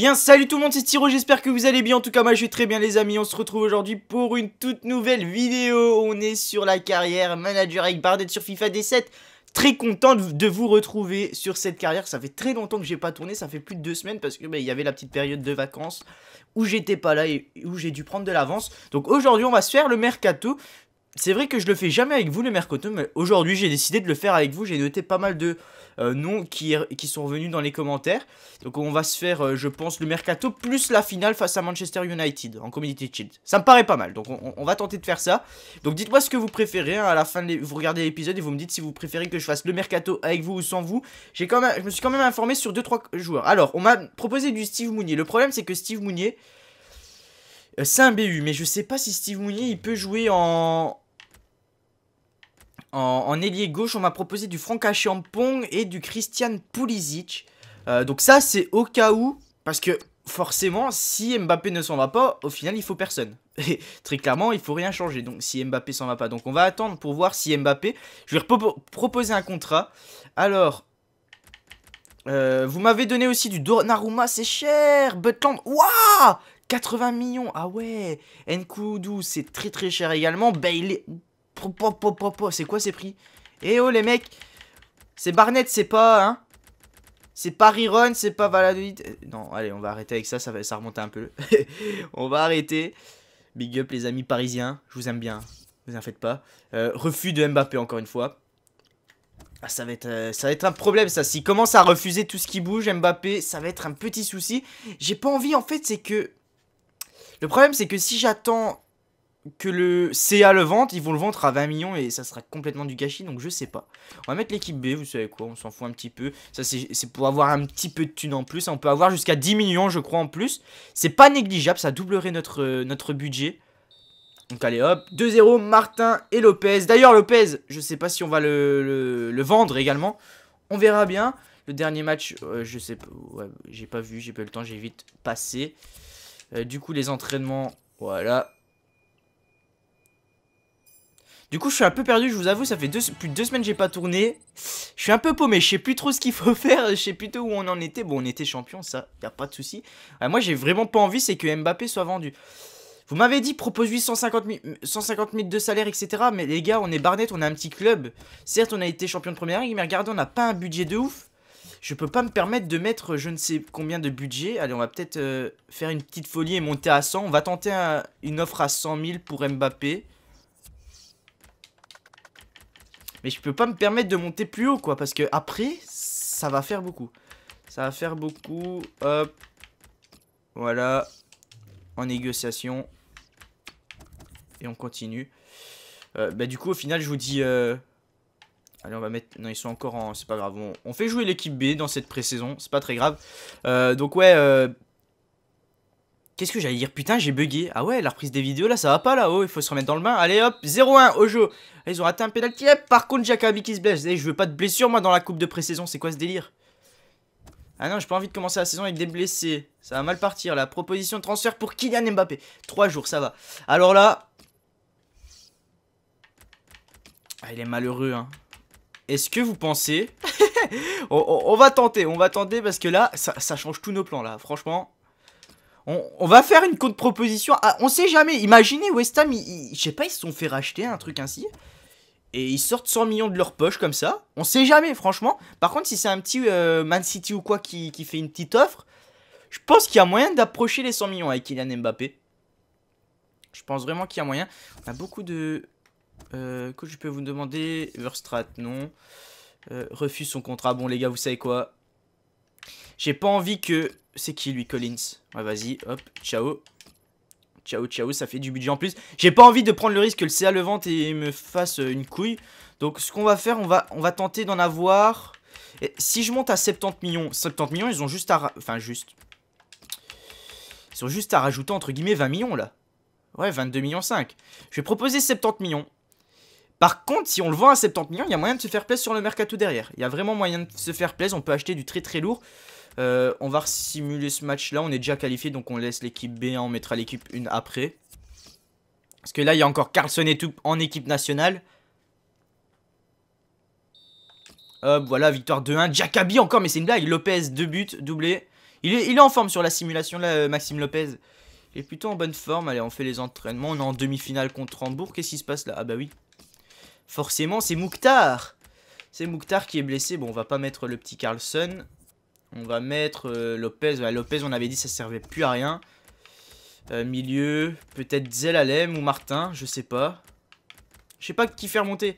bien, salut tout le monde, c'est Tiro, j'espère que vous allez bien, en tout cas moi je vais très bien les amis, on se retrouve aujourd'hui pour une toute nouvelle vidéo, on est sur la carrière manager avec Bardet sur FIFA D7, très content de vous retrouver sur cette carrière, ça fait très longtemps que j'ai pas tourné, ça fait plus de deux semaines parce que bah, il y avait la petite période de vacances où j'étais pas là et où j'ai dû prendre de l'avance, donc aujourd'hui on va se faire le mercato, c'est vrai que je le fais jamais avec vous le mercato, mais aujourd'hui j'ai décidé de le faire avec vous, j'ai noté pas mal de euh, qui, qui, sont revenus dans les commentaires. Donc on va se faire, euh, je pense, le mercato plus la finale face à Manchester United en Community Shield. Ça me paraît pas mal, donc on, va tenter de faire ça. Donc dites-moi ce que vous préférez, hein, à la fin, de vous regardez l'épisode et vous me dites si vous préférez que je fasse le mercato avec vous ou sans vous. Quand même, je me suis quand même informé sur 2-3 joueurs. Alors, on m'a proposé du Steve Mounier. Le problème, c'est que Steve Mounier... Euh, c'est un BU, mais je sais pas si Steve Mounier il peut jouer en, en, ailier gauche, on m'a proposé du Franck Champong et du Christian Pulisic. Euh, donc ça, c'est au cas où, parce que forcément, si Mbappé ne s'en va pas, au final, il faut personne. très clairement, il faut rien changer. Donc, si Mbappé s'en va pas, donc on va attendre pour voir si Mbappé. Je vais proposer un contrat. Alors, euh, vous m'avez donné aussi du Donnarumma, c'est cher. Butland, waouh, 80 millions. Ah ouais. Nkoudou, c'est très très cher également. Bailey, c'est quoi ces prix Eh oh les mecs C'est Barnett, c'est pas, hein C'est pas Riron, c'est pas Valadolid euh, Non, allez, on va arrêter avec ça, ça, va, ça un peu. on va arrêter. Big up les amis parisiens, je vous aime bien, vous en faites pas. Euh, refus de Mbappé encore une fois. Ah, ça, va être, euh, ça va être un problème ça, s'il commence à refuser tout ce qui bouge, Mbappé, ça va être un petit souci. J'ai pas envie en fait, c'est que... Le problème c'est que si j'attends que le CA le vende, ils vont le vendre à 20 millions et ça sera complètement du gâchis, donc je sais pas. On va mettre l'équipe B, vous savez quoi, on s'en fout un petit peu. Ça, c'est pour avoir un petit peu de thunes en plus. On peut avoir jusqu'à 10 millions, je crois, en plus. C'est pas négligeable, ça doublerait notre, notre budget. Donc allez hop, 2-0, Martin et Lopez. D'ailleurs, Lopez, je sais pas si on va le, vendre également. On verra bien. Le dernier match, euh, je sais pas, j'ai pas vu, j'ai pas eu le temps, j'ai vite passé. Euh, du coup, les entraînements, voilà, du coup, je suis un peu perdu, je vous avoue, ça fait plus de deux semaines que j'ai pas tourné. Je suis un peu paumé, je sais plus trop ce qu'il faut faire, je sais plus où on en était. Bon, on était champion, ça, y a pas de souci. Moi, moi, j'ai vraiment pas envie, c'est que Mbappé soit vendu. Vous m'avez dit, propose 850 150, 000, de salaire, etc. Mais les gars, on est Barnet, on a un petit club. Certes, on a été champion de première ligue, mais regardez, on n'a pas un budget de ouf. Je peux pas me permettre de mettre je ne sais combien de budget. Allez, on va peut-être euh, faire une petite folie et monter à 100. On va tenter une offre à 100 000 pour Mbappé. Mais je peux pas me permettre de monter plus haut, quoi. Parce que après, ça va faire beaucoup. Ça va faire beaucoup. Hop. Voilà. En négociation. Et on continue. Euh, bah, du coup, au final, je vous dis... Euh, allez, on va mettre... Non, ils sont encore en... C'est pas grave. On, fait jouer l'équipe B dans cette pré-saison. C'est pas très grave. Euh, donc, ouais... Qu'est-ce que j'allais dire Putain, j'ai bugué. Ah ouais, la reprise des vidéos, là, ça va pas, là. Oh, il faut se remettre dans le bain. Allez, hop, 0-1, jeu. Ah, ils ont raté un pénalty. par contre, Jacobi qui se blesse. Eh, je veux pas de blessure, moi, dans la coupe de pré-saison. C'est quoi ce délire Ah non, j'ai pas envie de commencer la saison avec des blessés. Ça va mal partir, la proposition de transfert pour Kylian Mbappé. 3 jours, ça va. Alors là... Ah, il est malheureux, hein. Est-ce que vous pensez... on, va tenter, on va tenter parce que là, ça change tous nos plans, là. Franchement, on, va faire une contre-proposition. Ah, on sait jamais. Imaginez West Ham, je sais pas, ils se sont fait racheter un truc ainsi. Et ils sortent 100 millions de leur poche comme ça. On sait jamais, franchement. Par contre, si c'est un petit euh, Man City ou quoi qui, qui fait une petite offre, je pense qu'il y a moyen d'approcher les 100 millions avec Kylian Mbappé. Je pense vraiment qu'il y a moyen. On a beaucoup de... Euh, que je peux vous demander Verstrat, non. Euh, refuse son contrat. Bon, les gars, vous savez quoi J'ai pas envie que c'est qui lui, Collins Ouais, vas-y, hop, ciao. Ciao, ciao, ça fait du budget en plus. J'ai pas envie de prendre le risque que le CA le vente et me fasse euh, une couille. Donc, ce qu'on va faire, on va, on va tenter d'en avoir... Et si je monte à 70 millions, 70 millions, ils ont juste à... Enfin, juste... Ils juste à rajouter, entre guillemets, 20 millions, là. Ouais, 22 millions 5. Je vais proposer 70 millions. Par contre, si on le vend à 70 millions, il y a moyen de se faire plaisir sur le mercato derrière. Il y a vraiment moyen de se faire plaisir. On peut acheter du très très lourd. Euh, on va simuler ce match-là. On est déjà qualifié, donc on laisse l'équipe B. Hein. on mettra l'équipe 1 après. Parce que là, il y a encore Carlson et tout en équipe nationale. Hop, voilà, victoire 2-1. Jacabi encore, mais c'est une blague. Lopez, 2 buts, doublé. Il est, il est en forme sur la simulation, là, euh, Maxime Lopez. Il est plutôt en bonne forme. Allez, on fait les entraînements. On est en demi-finale contre Hambourg. Qu'est-ce qui se passe là Ah bah oui. Forcément, c'est Mouktar. C'est Mouktar qui est blessé. Bon, on va pas mettre le petit Carlson. On va mettre euh, Lopez. Lopez, on avait dit ça servait plus à rien. Euh, milieu, peut-être Zelalem ou Martin, je sais pas. Je sais pas qui faire monter.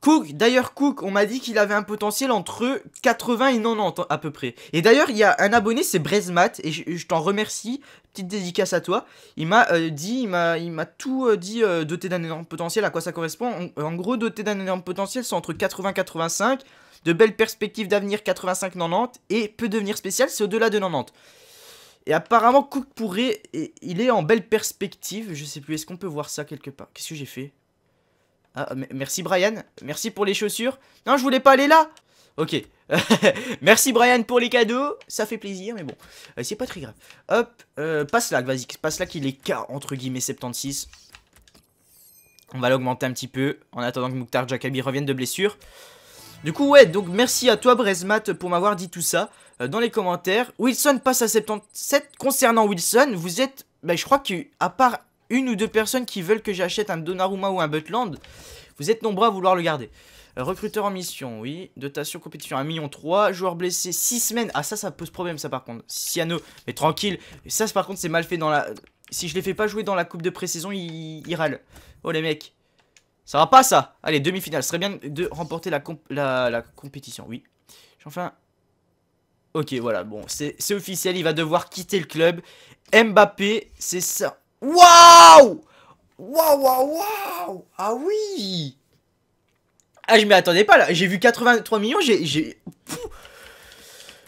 Cook, d'ailleurs Cook, on m'a dit qu'il avait un potentiel entre 80 et 90 à peu près. Et d'ailleurs, il y a un abonné, c'est Brezmat, et je, t'en remercie, petite dédicace à toi. Il m'a euh, dit, il m'a tout dit, doté d'un énorme potentiel, à quoi ça correspond. En, en gros, doté d'un énorme potentiel, c'est entre 80 et 85 de belles perspectives d'avenir 85-90 et peut devenir spécial, c'est au-delà de 90. Et apparemment, Cook pourrait. il est en belle perspective. Je sais plus, est-ce qu'on peut voir ça quelque part Qu'est-ce que j'ai fait ah, merci Brian. Merci pour les chaussures. Non, je voulais pas aller là Ok. merci Brian pour les cadeaux. Ça fait plaisir, mais bon. Euh, c'est pas très grave. Hop, euh, passe là, vas-y. Passe là qu'il est K, entre guillemets, 76. On va l'augmenter un petit peu en attendant que Mouktar Jacabi revienne de blessure. Du coup, ouais, donc merci à toi, Bresmat, pour m'avoir dit tout ça euh, dans les commentaires. Wilson passe à 77. Concernant Wilson, vous êtes, bah, je crois que à part une ou deux personnes qui veulent que j'achète un Donnarumma ou un Butland, vous êtes nombreux à vouloir le garder. Euh, recruteur en mission, oui. Dotation compétition, 1,3 million. Joueur blessé, 6 semaines. Ah, ça, ça pose problème, ça, par contre. Siano, mais tranquille. Ça, par contre, c'est mal fait dans la... Si je les fais pas jouer dans la coupe de pré-saison, il ils râlent. Oh, les mecs. Ça va pas ça Allez, demi-finale. Ce serait bien de remporter la, comp la, compétition, oui. Enfin... Ok, voilà, bon, c'est officiel, il va devoir quitter le club. Mbappé, c'est ça. Waouh Waouh, waouh, waouh Ah oui Ah, je m'y attendais pas, là. J'ai vu 83 millions, j'ai...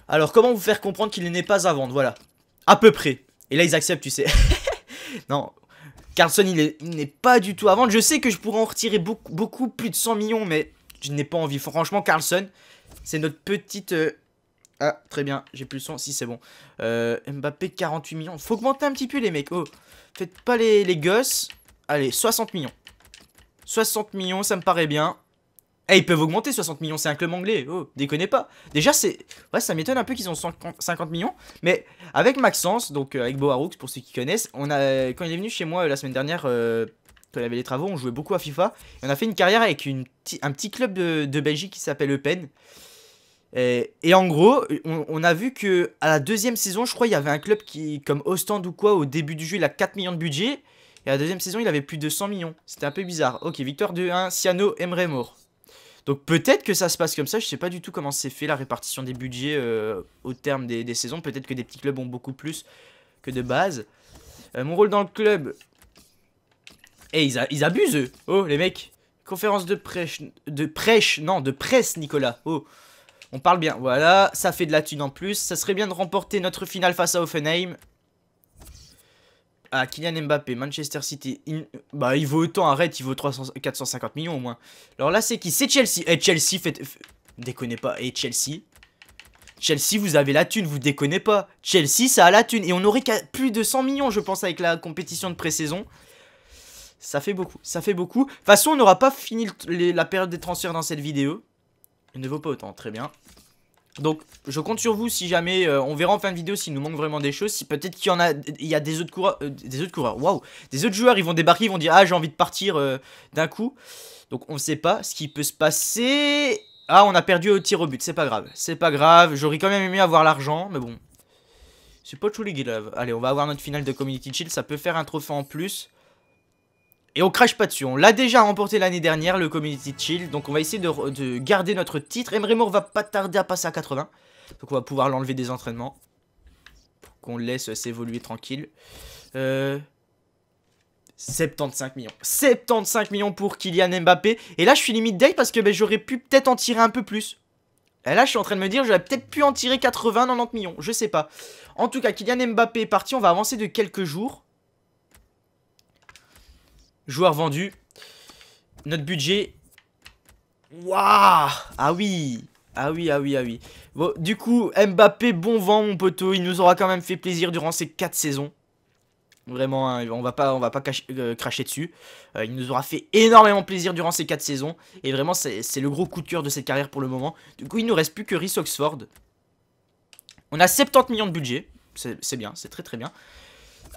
Alors, comment vous faire comprendre qu'il n'est pas à vendre, voilà. À peu près. Et là, ils acceptent, tu sais. non, Carlson, il n'est pas du tout à vendre. Je sais que je pourrais en retirer beaucoup, beaucoup plus de 100 millions, mais je n'ai pas envie. Franchement, Carlson, c'est notre petite... Euh, ah, très bien, j'ai plus le son, si c'est bon. Euh, Mbappé, 48 millions. Faut augmenter un petit peu, les mecs. Oh, faites pas les, les gosses. Allez, 60 millions. 60 millions, ça me paraît bien. Eh, ils peuvent augmenter 60 millions, c'est un club anglais. Oh, déconnez pas. Déjà, c'est. Ouais, ça m'étonne un peu qu'ils ont 50 millions. Mais avec Maxence, donc euh, avec Boarux pour ceux qui connaissent, on a... quand il est venu chez moi euh, la semaine dernière, euh, quand il avait les travaux, on jouait beaucoup à FIFA. Et on a fait une carrière avec un petit club de, Belgique qui s'appelle Eupen. Et, et, en gros, on, a vu que à la deuxième saison, je crois, il y avait un club qui, comme Ostend ou quoi, au début du jeu, il a 4 millions de budget. Et à la deuxième saison, il avait plus de 100 millions. C'était un peu bizarre. Ok, victoire 2-1, Siano Emre donc peut-être que ça se passe comme ça, je sais pas du tout comment c'est fait la répartition des budgets euh, au terme des, saisons. Peut-être que des petits clubs ont beaucoup plus que de base. Euh, mon rôle dans le club. Et eh, ils, abusent eux. Oh, les mecs. Conférence de prêche. De prêche, non, de presse, Nicolas. Oh. On parle bien. Voilà, ça fait de la thune en plus. Ça serait bien de remporter notre finale face à Offenheim. Kylian Mbappé, Manchester City, bah, il vaut autant, arrête, il vaut 450 millions au moins. Alors là, c'est qui C'est Chelsea. Et eh, Chelsea, faites, déconnez pas. Et eh, Chelsea Chelsea, vous avez la thune, vous déconnez pas. Chelsea, ça a la thune. Et on aurait plus de 100 millions, je pense, avec la compétition de pré-saison. Ça fait beaucoup, ça fait beaucoup. De toute façon, on n'aura pas fini la période des transferts dans cette vidéo. Il ne vaut pas autant, très bien. Donc je compte sur vous si jamais euh, on verra en fin de vidéo s'il nous manque vraiment des choses, si peut-être qu'il y en a il des autres coureurs euh, des autres waouh, des autres joueurs, ils vont débarquer, ils vont dire "Ah, j'ai envie de partir euh, d'un coup." Donc on ne sait pas ce qui peut se passer. Ah, on a perdu au tir au but, c'est pas grave. C'est pas grave, j'aurais quand même aimé avoir l'argent, mais bon. C'est pas trop les Allez, on va avoir notre finale de Community chill, ça peut faire un trophée en plus. Et on crache pas dessus, on l'a déjà remporté l'année dernière, le Community Chill donc on va essayer de, garder notre titre. Emre Moore va pas tarder à passer à 80, donc on va pouvoir l'enlever des entraînements. Pour qu'on laisse s'évoluer tranquille. 75 euh, millions. 75 millions pour Kylian Mbappé. Et là, je suis limite day parce que ben, j'aurais pu peut-être en tirer un peu plus. Et là, je suis en train de me dire, j'aurais peut-être pu en tirer 80, 90 millions. Je sais pas. En tout cas, Kylian Mbappé est parti. On va avancer de quelques jours. Joueur vendu. Notre budget. Waouh Ah oui Ah oui, ah oui, ah oui. Bon, du coup, Mbappé, bon vent, mon poteau. Il nous aura quand même fait plaisir durant ces 4 saisons. Vraiment, hein, on va pas, on va pas euh, cracher dessus. Euh, il nous aura fait énormément plaisir durant ces 4 saisons. Et vraiment, c'est le gros coup de cœur de cette carrière pour le moment. Du coup, il nous reste plus que Rhys Oxford. On a 70 millions de budget. C'est bien, c'est très très bien.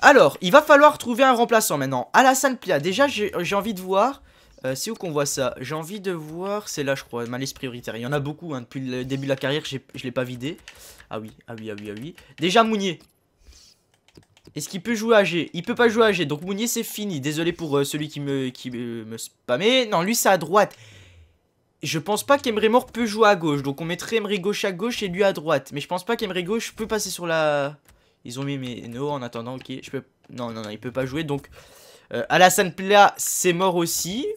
Alors, il va falloir trouver un remplaçant maintenant. Alassane Plia, déjà j'ai envie de voir... Euh, c'est où qu'on voit ça J'ai envie de voir, c'est là je crois, ma liste prioritaire. Il y en a beaucoup, hein, depuis le début de la carrière, je l'ai pas vidé. Ah oui, ah oui, ah oui, ah oui. Déjà Mounier. Est-ce qu'il peut jouer à G Il peut pas jouer à G, donc Mounier c'est fini. Désolé pour euh, celui qui me, qui me Non, lui c'est à droite. Je pense pas qu'Emery Mort peut jouer à gauche, donc on mettrait Emery gauche à gauche et lui à droite. Mais je pense pas qu'Emery gauche peut passer sur la... Ils ont mis Meno en attendant, ok. Je peux... Non, non, non, il peut pas jouer. Donc, euh, Alassane Pla, c'est mort aussi.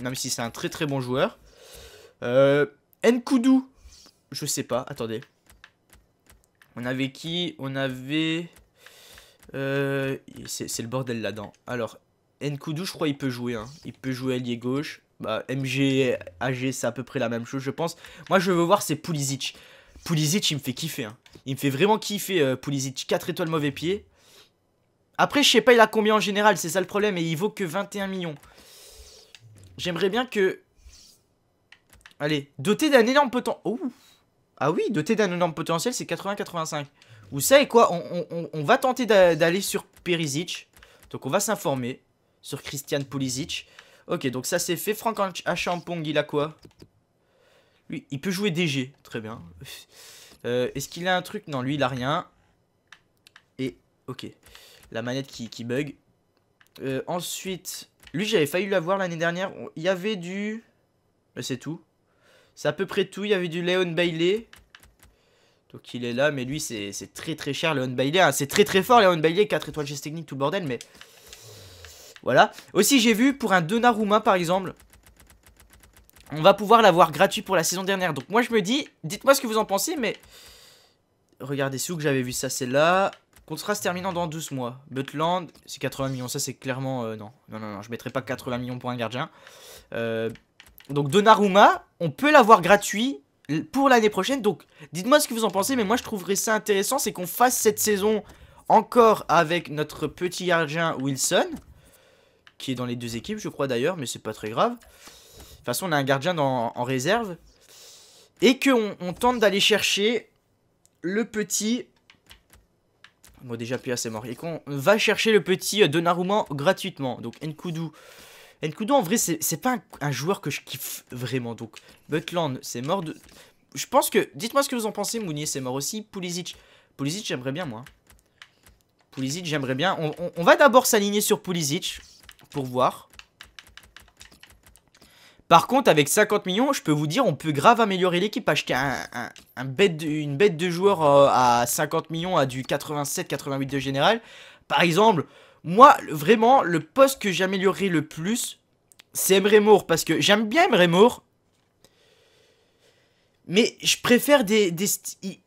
Même si c'est un très très bon joueur. Euh, Nkoudou, je sais pas, attendez. On avait qui On avait... Euh, c'est le bordel là-dedans. Alors, Nkoudou, je crois, il peut jouer. Hein. Il peut jouer allié gauche. Bah, MG, AG, c'est à peu près la même chose, je pense. Moi, je veux voir, c'est Pulisic. Pulisic, il me fait kiffer. Hein. Il me fait vraiment kiffer, 4 euh, étoiles mauvais pied. Après, je sais pas, il a combien en général, c'est ça le problème. Et il vaut que 21 millions. J'aimerais bien que... Allez, doté d'un énorme potentiel... Oh Ah oui, doté d'un énorme potentiel, c'est 80-85. Vous savez quoi on, va tenter d'aller sur Perisic. Donc on va s'informer sur Christian Pulisic. Ok, donc ça c'est fait. Franck Achampong, il a quoi lui, il peut jouer DG. Très bien. Euh, est-ce qu'il a un truc Non, lui, il a rien. Et, ok. La manette qui, bug. Euh, ensuite, lui, j'avais failli l'avoir l'année dernière. Il y avait du... C'est tout. C'est à peu près tout. Il y avait du Leon Bailey. Donc il est là, mais lui c'est très très cher, Leon Bailey. Hein. C'est très très fort, Leon Bailey, 4 étoiles geste technique, tout bordel, mais... Voilà. Aussi j'ai vu pour un Donnarumma par exemple, on va pouvoir l'avoir gratuit pour la saison dernière. Donc moi je me dis, dites-moi ce que vous en pensez, mais... Regardez sous que j'avais vu ça, c'est là. Contrat se terminant dans 12 mois. Butland, c'est 80 millions, ça c'est clairement... Euh, non. non, non, non, je mettrai pas 80 millions pour un gardien. Euh, donc Donnarumma, on peut l'avoir gratuit pour l'année prochaine. Donc dites-moi ce que vous en pensez, mais moi je trouverais ça intéressant, c'est qu'on fasse cette saison encore avec notre petit gardien Wilson, qui est dans les deux équipes je crois d'ailleurs, mais c'est pas très grave toute façon, on a un gardien en réserve. Et qu'on on tente d'aller chercher le petit... Bon, déjà, puis c'est mort. Et qu'on va chercher le petit Donnarumma gratuitement. Donc, Nkoudou. Nkoudou, en vrai, c'est pas un, joueur que je kiffe vraiment. Donc, Butland, c'est mort de... Je pense que... Dites-moi ce que vous en pensez. Mounier, c'est mort aussi. Pulisic. Pulisic, j'aimerais bien, moi. Pulisic, j'aimerais bien. On, on va d'abord s'aligner sur Pulisic pour voir. Par contre, avec 50 millions, je peux vous dire, on peut grave améliorer l'équipe. Acheter un, bête de, une bête de joueurs euh, à 50 millions, à du 87-88 de général. Par exemple, moi, vraiment, le poste que j'améliorerais le plus, c'est Emre Moore. Parce que j'aime bien Emre Moore. Mais je préfère des, des...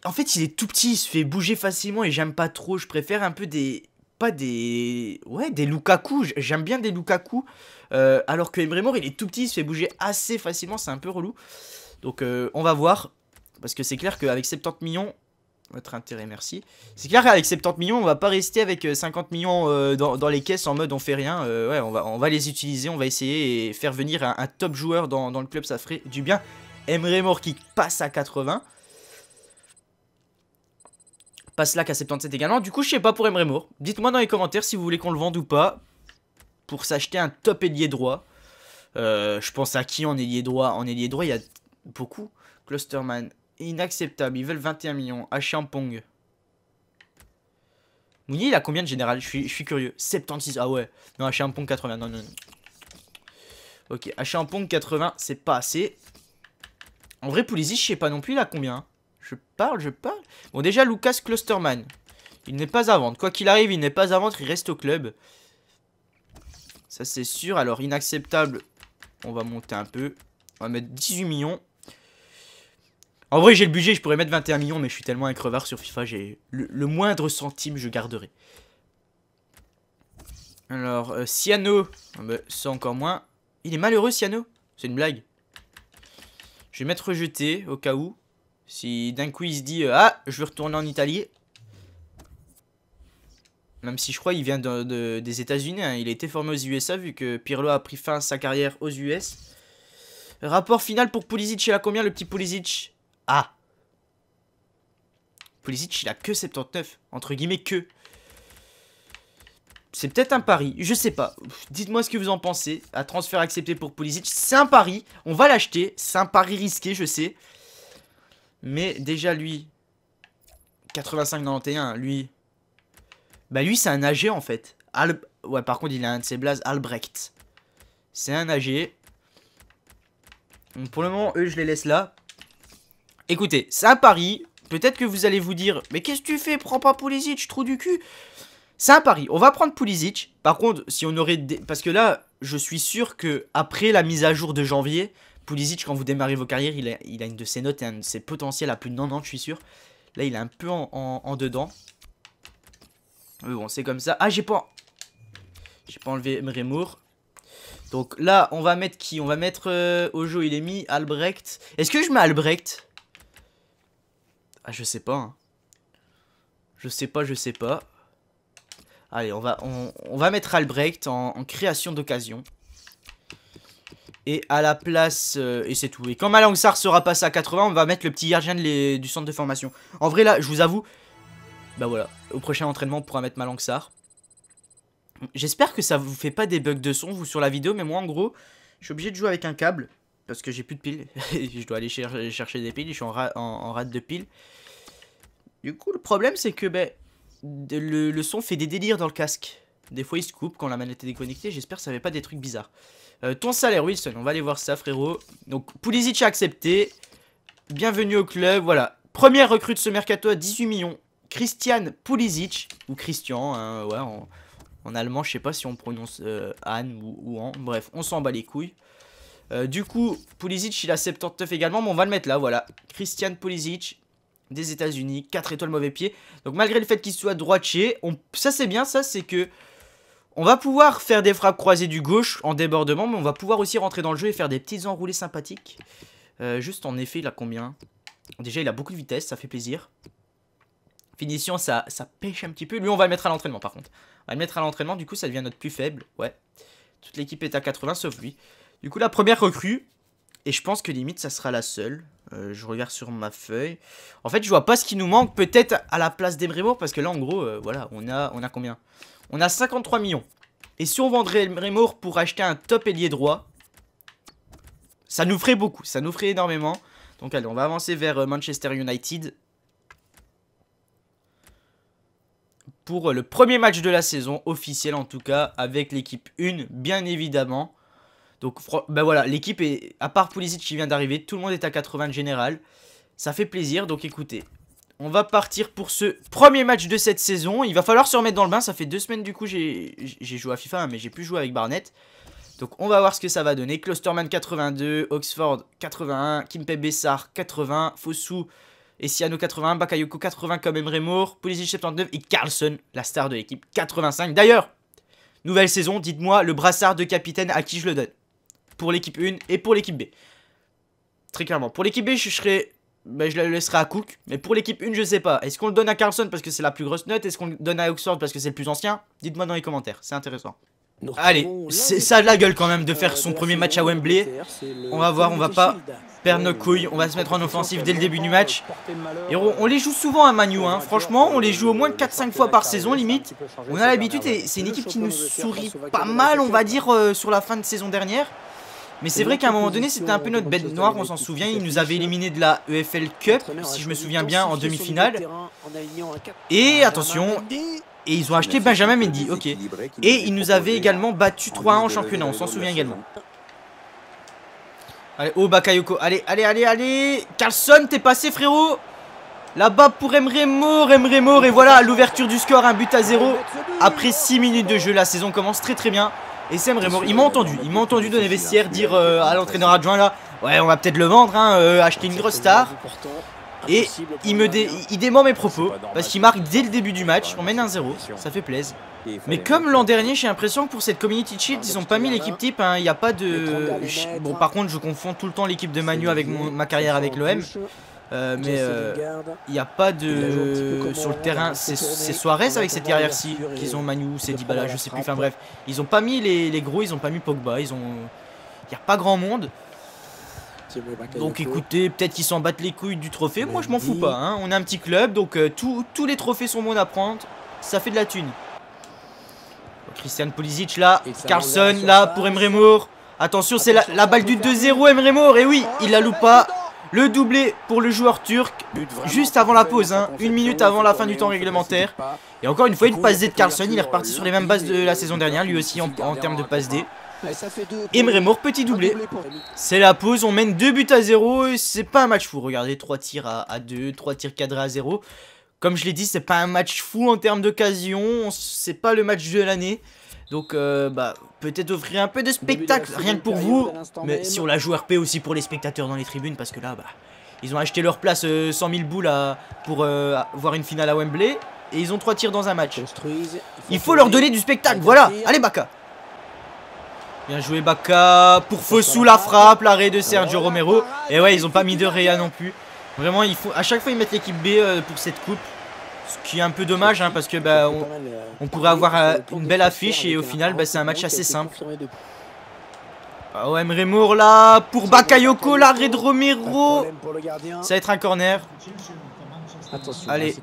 En fait, il est tout petit, il se fait bouger facilement et j'aime pas trop. Je préfère un peu des, des. Ouais, des Lukaku. J'aime bien des Lukaku. Euh, alors que Emre il est tout petit, il se fait bouger assez facilement. C'est un peu relou. Donc, euh, on va voir. Parce que c'est clair qu'avec 70 millions. Votre intérêt, merci. C'est clair qu'avec 70 millions, on va pas rester avec 50 euh, millions dans, les caisses en mode on fait rien. ouais, on va, on va les utiliser, on va essayer et faire venir un, top joueur dans, dans, le club. Ça ferait du bien. Emre qui passe à 80 là à 77 également. Du coup, je sais pas pour Emre Dites-moi dans les commentaires si vous voulez qu'on le vende ou pas. Pour s'acheter un top ailier droit. Euh, je pense à qui en ailier droit En ailier droit, il y a beaucoup. Clusterman, inacceptable. Ils veulent 21 millions. À Champong. Mounier, il a combien de général je suis, curieux. 76. Ah ouais. Non, à Champong, 80. Non, non, non. Ok, à Champong, 80, c'est pas assez. En vrai, Pulisic, je sais pas non plus, il a combien je parle, je parle. Bon, déjà, Lucas Clusterman. Il n'est pas à vendre. Quoi qu'il arrive, il n'est pas à vendre. Il reste au club. Ça, c'est sûr. Alors, inacceptable. On va monter un peu. On va mettre 18 millions. En vrai, j'ai le budget. Je pourrais mettre 21 millions, mais je suis tellement un crevard sur FIFA. J'ai le, moindre centime, je garderai. Alors, euh, Ciano. Ah, bah, ça, encore moins. Il est malheureux, Ciano. C'est une blague. Je vais mettre rejeté, au cas où. Si d'un coup il se dit euh, Ah, je veux retourner en Italie. Même si je crois il vient des États-Unis. Hein. Il a été formé aux USA vu que Pirlo a pris fin à sa carrière aux US. Rapport final pour Pulisic. Il a combien le petit Pulisic Ah Pulisic il a que 79. Entre guillemets que. C'est peut-être un pari, je sais pas. Dites-moi ce que vous en pensez. Un transfert accepté pour Pulisic, c'est un pari. On va l'acheter. C'est un pari risqué, je sais. Mais déjà, lui, 85-91, lui, bah lui, c'est un âgé en fait. Al ouais, par contre, il a un de ses blazes, Albrecht. C'est un AG. pour le moment, eux, je les laisse là. Écoutez, c'est un pari. Peut-être que vous allez vous dire, mais qu'est-ce que tu fais Prends pas Pulisic, trou du cul. C'est un pari. On va prendre Pulisic. Par contre, si on aurait... Des... Parce que là, je suis sûr que après la mise à jour de janvier, Pulisic, quand vous démarrez vos carrières, il a, a une de ses notes et un de ses potentiels à plus de 90, je suis sûr. Là, il est un peu en, dedans. Mais bon, c'est comme ça. Ah, j'ai pas... J'ai pas enlevé Mremour. Donc là, on va mettre qui On va mettre euh, Ojo, il est mis, Albrecht. Est-ce que je mets Albrecht Ah, je sais pas. Hein. Je sais pas, je sais pas. Allez, on va, on, va mettre Albrecht en création d'occasion. Et à la place, euh, et c'est tout. Et quand Malangsar sera passé à 80, on va mettre le petit gardien du centre de formation. En vrai, là, je vous avoue, bah voilà, au prochain entraînement, on pourra mettre Malangsar. J'espère que ça vous fait pas des bugs de son, vous, sur la vidéo, mais moi, en gros, je suis obligé de jouer avec un câble, parce que j'ai plus de piles. je dois aller chercher des piles, je suis en, rate de piles. Du coup, le problème, c'est que, bah, le son fait des délires dans le casque. Des fois, il se coupe quand la manette est déconnectée. J'espère que ça n'avait pas des trucs bizarres. Euh, ton salaire, Wilson. On va aller voir ça, frérot. Donc, Pulisic a accepté. Bienvenue au club. Voilà. Première recrue de ce mercato à 18 millions. Christian Pulisic. Ou Christian, hein, ouais. En, allemand, je sais pas si on prononce euh, Anne ou, ou An. Bref, on s'en bat les couilles. Euh, du coup, Pulisic, il a 79 également, mais on va le mettre là, voilà. Christian Pulisic, des États-Unis, 4 étoiles mauvais pied. Donc malgré le fait qu'il soit droitier, on... ça c'est bien, ça c'est que on va pouvoir faire des frappes croisées du gauche en débordement, mais on va pouvoir aussi rentrer dans le jeu et faire des petites enroulées sympathiques. Euh, juste en effet, il a combien Déjà, il a beaucoup de vitesse, ça fait plaisir. Finition, ça, ça pêche un petit peu. Lui, on va le mettre à l'entraînement, par contre. On va le mettre à l'entraînement, du coup, ça devient notre plus faible. Ouais. Toute l'équipe est à 80, sauf lui. Du coup, la première recrue, et je pense que limite, ça sera la seule. Euh, je regarde sur ma feuille. En fait, je vois pas ce qui nous manque. Peut-être à la place d'Emerymour, parce que là, en gros, euh, voilà, on a, on a combien on a 53 millions. Et si on vendrait Remour pour acheter un top ailier droit, ça nous ferait beaucoup, ça nous ferait énormément. Donc allez, on va avancer vers euh, Manchester United. Pour euh, le premier match de la saison, officiel en tout cas, avec l'équipe 1, bien évidemment. Donc ben voilà, l'équipe est, à part Pulisic qui vient d'arriver, tout le monde est à 80 de général. Ça fait plaisir, donc écoutez, on va partir pour ce premier match de cette saison. Il va falloir se remettre dans le bain. Ça fait deux semaines du coup j'ai joué à FIFA, mais j'ai plus joué avec Barnett. Donc on va voir ce que ça va donner. Clusterman 82, Oxford 81, Kimpe Bessar 80, Fossou et Siano 81, Bakayoko 80 comme Emre Moore, Pulisic 79 et Carlson, la star de l'équipe 85. D'ailleurs, nouvelle saison, dites-moi le brassard de capitaine à qui je le donne. Pour l'équipe 1 et pour l'équipe B. Très clairement. Pour l'équipe B, je serai... Ben, je le laisserai à Cook. Mais pour l'équipe 1, je sais pas. Est-ce qu'on le donne à Carlson parce que c'est la plus grosse note Est-ce qu'on le donne à Oxford parce que c'est le plus ancien Dites-moi dans les commentaires, c'est intéressant. Allez, ça ça de la gueule quand même de euh, faire son premier match à Wembley. On va voir, on va pas perdre nos couilles. On va se mettre en offensive dès le début du match. Et on, les joue souvent à Manu, hein. franchement, on les joue au moins 4-5 fois par saison limite. On a l'habitude et c'est une équipe qui nous sourit pas mal, on va dire, euh, sur la fin de saison dernière. Mais c'est vrai qu'à un moment donné, c'était un peu notre bête noire, on s'en souvient. Ils nous avaient éliminé de la EFL Cup, si je me souviens bien, en demi-finale. Et attention, et ils ont acheté Benjamin Mendy, ok. Et ils nous avaient également battu 3-1 en championnat, on s'en souvient également. Allez, oh Bakayoko, allez, allez, allez, allez Carlson, t'es passé frérot Là-bas pour Emremo, Emremo, et voilà, l'ouverture du score, un but à zéro. Après 6 minutes de jeu, la saison commence très très bien. Et c'est vraiment, il m'a entendu, il m'a entendu dans les dire euh, à l'entraîneur adjoint là, ouais on va peut-être le vendre, hein, euh, acheter une grosse star. Et il me il dément mes propos parce qu'il marque dès le début du match, on mène 1-0, ça fait plaisir. Mais comme l'an dernier, j'ai l'impression que pour cette Community Shield, ah, ils ont pas mis l'équipe type, hein, il n'y a pas de... Bon hein. par contre, je confonds tout le temps l'équipe de Manu avec ma carrière avec l'OM. Euh, mais euh, il n'y a pas de. Sur le euh, terrain, c'est Soares avec cette carrière ci qu'ils ont Manu, c'est Dybala, je sais plus. Enfin bref, ils ont pas mis les, gros, ils ont pas mis Pogba, ils ont. Il n'y a pas grand monde. Donc écoutez, peut-être qu'ils s'en battent les couilles du trophée. Moi, je m'en fous pas. Hein. On a un petit club, donc tous les trophées sont bons à prendre. Ça fait de la thune. Christian Pulisic là, Carlson là pour Emre Attention, c'est la, balle du 2-0 Emre Et oui, ah, il la loupe pas. Le doublé pour le joueur turc, juste avant la pause, hein, une minute avant la fin du temps réglementaire. Et encore une fois, une passe D de Carlson, il est reparti euh, sur les mêmes bases de la saison dernière, lui aussi en, termes de passe D. Et Moore, petit doublé. C'est la pause, on mène 2 buts à 0 et c'est pas un match fou. Regardez, 3 tirs à 2, 3 tirs cadrés à 0. Comme je l'ai dit, c'est pas un match fou en termes d'occasion, c'est pas le match de l'année. Donc euh, bah peut-être offrir un peu de spectacle, rien que pour vous, mais si on la joue RP aussi pour les spectateurs dans les tribunes, parce que là bah ils ont acheté leur place 100 euh, 000 boules pour euh, voir une finale à Wembley et ils ont trois tirs dans un match. Il faut leur donner du spectacle, voilà. Allez Baka. Bien joué Baka pour Fossou la frappe, l'arrêt de Sergio oh, Romero. Et ouais, ils ont pas mis de Réa non plus. Vraiment, il faut à chaque fois ils mettent l'équipe B pour cette coupe. Ce qui est un peu dommage hein, parce que bah, euh, on, pourrait avoir euh, une belle affiche et au final bah, c'est un match assez simple. Ah ouais, oh là pour Bakayoko, l'arrêt de Romero. Ça va être un corner. Allez,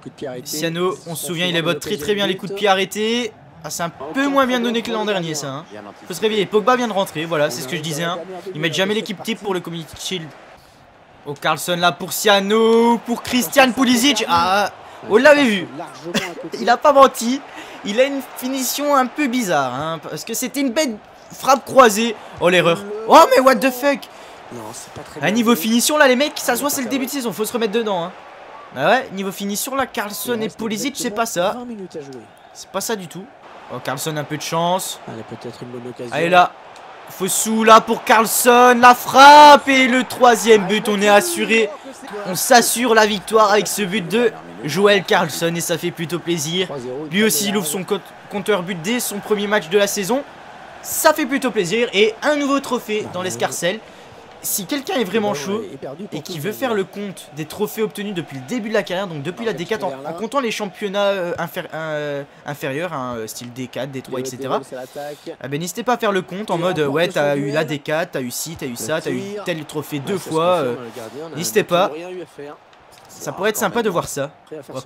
Siano, on se souvient, il est très très bien les coups de pied arrêtés. Ah, c'est un peu moins bien donné que l'an dernier, ça. Hein. Faut se réveiller. Pogba vient de rentrer, voilà, c'est ce que je disais. Hein. Il Ils mettent jamais l'équipe type pour le Community Shield. Oh, Carlson là pour Siano, pour Christian Pulisic. Ah, on l'avait vu. Il a pas menti. Il a une finition un peu bizarre. Hein, parce que c'était une bête frappe croisée. Oh l'erreur. Oh mais what the fuck À ah, niveau finition là les mecs, ça se voit c'est le début de saison, faut se remettre dedans. Hein. Ah ouais, niveau finition là, Carlson et Pulisic, c'est pas ça. C'est pas ça du tout. Oh Carlson un peu de chance. Allez peut-être une bonne occasion. Allez là. Fossou là pour Carlson, la frappe et le troisième ah, but, on est assuré. On s'assure la victoire avec ce but de Joël Carlson et ça fait plutôt plaisir. Lui aussi il ouvre son compteur but dès son premier match de la saison. Ça fait plutôt plaisir et un nouveau trophée dans l'escarcelle. Si quelqu'un est vraiment chaud et qui veut faire le compte des trophées obtenus depuis le début de la carrière, donc depuis la D4 en, comptant les championnats euh, euh, inférieurs, hein, euh, style D4, D3, etc. n'hésitez pas à faire le compte en mode ouais t'as eu la D4, t'as eu ci, t'as eu ça, t'as eu tel trophée deux fois. n'hésitez pas. Ça pourrait être sympa de voir ça.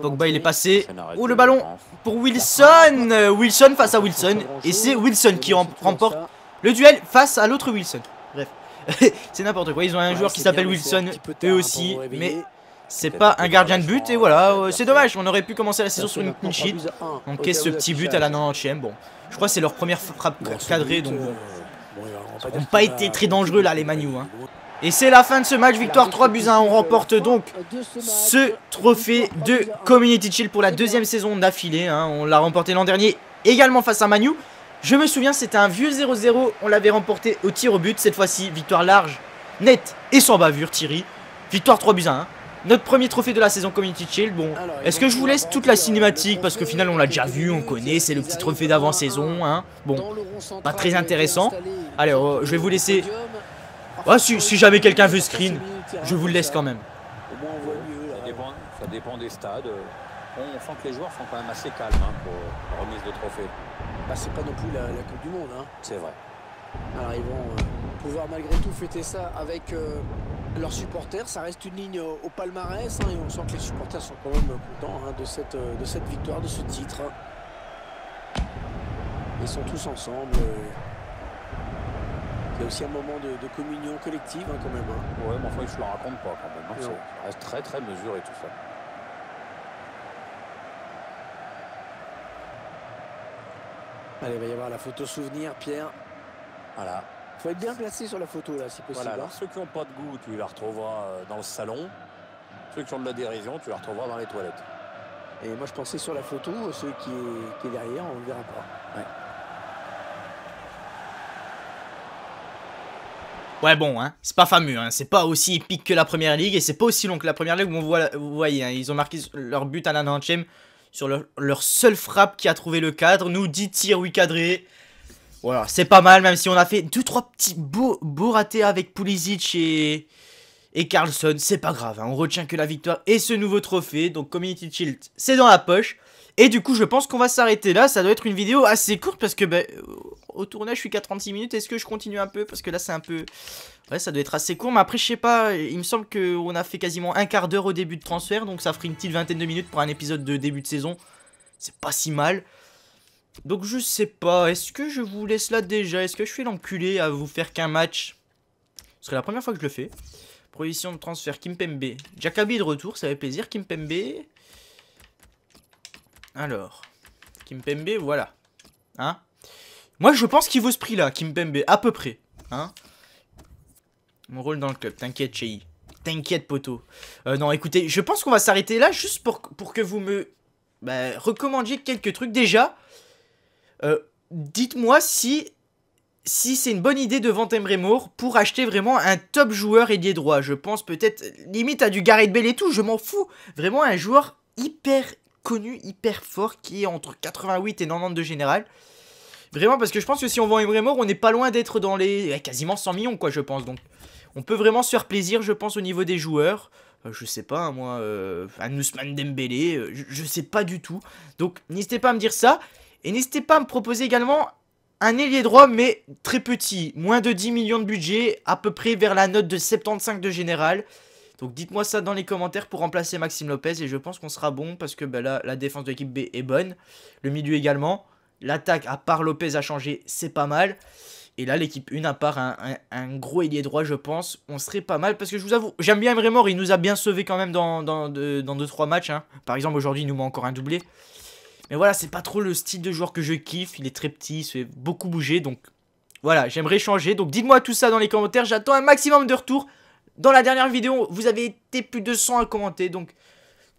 Pogba il est passé. Oh le ballon pour Wilson Wilson face à Wilson. Et c'est Wilson qui remporte le duel face à l'autre Wilson. Bref, c'est n'importe quoi. Ils ont un joueur qui s'appelle Wilson eux aussi. Mais c'est pas un gardien de but. Et voilà, c'est dommage. On aurait pu commencer la saison sur une clean sheet. On ce petit but à la 90ème. Bon, je crois que c'est leur première frappe cadrée. Donc Ils n'ont euh, pas été très dangereux là les Manu. Hein. Et c'est la fin de ce match, victoire 3 buts 1. On remporte donc ce trophée de Community Chill pour la deuxième saison d'affilée. Hein. On l'a remporté l'an dernier également face à Manu. Je me souviens, c'était un vieux 0-0. On l'avait remporté au tir au but. Cette fois-ci, victoire large, nette et sans bavure, Thierry. Victoire 3 buts 1. Notre premier trophée de la saison Community Chill. Bon, est-ce que je vous laisse toute la cinématique Parce qu'au final, on l'a déjà vu, on connaît. C'est le petit trophée d'avant-saison. Hein. Bon, pas très intéressant. Allez, euh, je vais vous laisser ah, si, si jamais quelqu'un veut screen, je vous le laisse quand même. Ça dépend, ça dépend des stades. On sent que les joueurs sont quand même assez calmes hein, pour la remise de trophée. Ah, c'est pas non plus la, Coupe du Monde. Hein. C'est vrai. Alors ils vont euh, pouvoir malgré tout fêter ça avec euh, leurs supporters. Ça reste une ligne au, palmarès hein, et on sent que les supporters sont quand même contents de, cette, euh, de cette victoire, de ce titre. Ils sont tous ensemble. Il y a aussi un moment de, communion collective hein, quand même. Hein. Ouais, mais enfin, je ne le raconte pas quand même. Hein. très très mesuré tout ça. Allez, il va y avoir la photo souvenir, Pierre. Voilà. Il faut être bien placé sur la photo, là, si possible. Voilà, alors ceux qui n'ont pas de goût, tu la retrouveras euh, dans le salon. Ceux qui ont de la dérision, tu la retrouveras dans les toilettes. Et moi, je pensais sur la photo, ceux qui est, derrière, on ne le verra pas. Ouais bon, hein, c'est pas fameux, hein, c'est pas aussi épique que la première ligue et c'est pas aussi long que la première ligue. Où on vous voyez, hein. ils ont marqué leur but à la sur leur, seule frappe qui a trouvé le cadre. Nous 10 tirs, 8 cadrés. Voilà, c'est pas mal, même si on a fait 2-3 petits beaux, ratés avec Pulisic et, et Carlson. C'est pas grave, hein, on retient que la victoire et ce nouveau trophée. Donc Community Shield, c'est dans la poche. Et du coup, je pense qu'on va s'arrêter là. Ça doit être une vidéo assez courte parce que ben, au tournage, je suis qu'à 36 minutes. Est-ce que je continue un peu Parce que là, c'est un peu. Ouais, ça doit être assez court. Mais après, je sais pas. Il me semble qu'on a fait quasiment un quart d'heure au début de transfert. Donc, ça ferait une petite vingtaine de minutes pour un épisode de début de saison. C'est pas si mal. Donc, je sais pas. Est-ce que je vous laisse là déjà Est-ce que je fais l'enculé à vous faire qu'un match Ce serait la première fois que je le fais. Prohibition de transfert Kimpembe. Jacabi de retour, ça fait plaisir. Kimpembe. Alors. Kimpembe, voilà. Hein moi, je pense qu'il vaut ce prix-là, Kimpembe, à peu près. Hein Mon rôle dans le club, t'inquiète, Chey. T'inquiète, poteau. Euh, non, écoutez, je pense qu'on va s'arrêter là juste pour, pour que vous me bah, recommandiez quelques trucs. Déjà, euh, dites-moi si, si c'est une bonne idée de vendre pour acheter vraiment un top joueur ailier droit. Je pense peut-être, limite à du Gareth Bale et tout, je m'en fous. Vraiment un joueur hyper connu, hyper fort, qui est entre 88 et 92 général. Vraiment, parce que je pense que si on vend Emery on n'est pas loin d'être dans les... Eh, quasiment 100 millions, quoi, je pense. Donc, on peut vraiment se faire plaisir, je pense, au niveau des joueurs. Euh, je sais pas, hein, moi, euh, un Dembélé, euh, je, sais pas du tout. Donc, n'hésitez pas à me dire ça. Et n'hésitez pas à me proposer également un ailier droit, mais très petit. Moins de 10 millions de budget, à peu près vers la note de 75 de général. Donc dites-moi ça dans les commentaires pour remplacer Maxime Lopez et je pense qu'on sera bon parce que ben là, la défense de l'équipe B est bonne, le milieu également. L'attaque, à part Lopez, a changé, c'est pas mal. Et là, l'équipe 1, à part un, gros ailier droit, je pense, on serait pas mal. Parce que je vous avoue, j'aime bien Emre il nous a bien sauvé quand même dans 2-3 trois matchs. Hein. Par exemple, aujourd'hui, il nous met encore un doublé. Mais voilà, c'est pas trop le style de joueur que je kiffe. Il est très petit, il se fait beaucoup bouger. Donc voilà, j'aimerais changer. Donc dites-moi tout ça dans les commentaires. J'attends un maximum de retours. Dans la dernière vidéo, vous avez été plus de 100 à commenter. Donc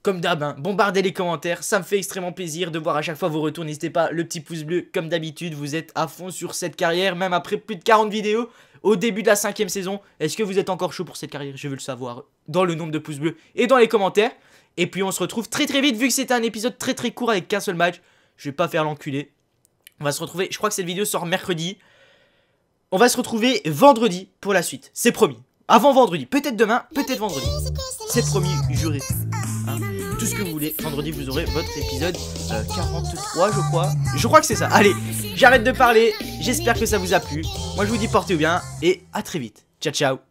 comme d'hab, hein, bombardez les commentaires, ça me fait extrêmement plaisir de voir à chaque fois vos retours. N'hésitez pas, le petit pouce bleu, comme d'habitude, vous êtes à fond sur cette carrière, même après plus de 40 vidéos, au début de la cinquième saison. Est-ce que vous êtes encore chaud pour cette carrière Je veux le savoir dans le nombre de pouces bleus et dans les commentaires. Et puis on se retrouve très très vite, vu que c'était un épisode très très court avec qu'un seul match. Je vais pas faire l'enculé. On va se retrouver, je crois que cette vidéo sort mercredi. On va se retrouver vendredi pour la suite, c'est promis. Avant vendredi, peut-être demain, peut-être vendredi. C'est promis, juré tout ce que vous voulez. Vendredi, vous aurez votre épisode 43, euh, je crois. Je crois que c'est ça. Allez, j'arrête de parler. J'espère que ça vous a plu. Moi, je vous dis portez-vous bien et à très vite. Ciao, ciao.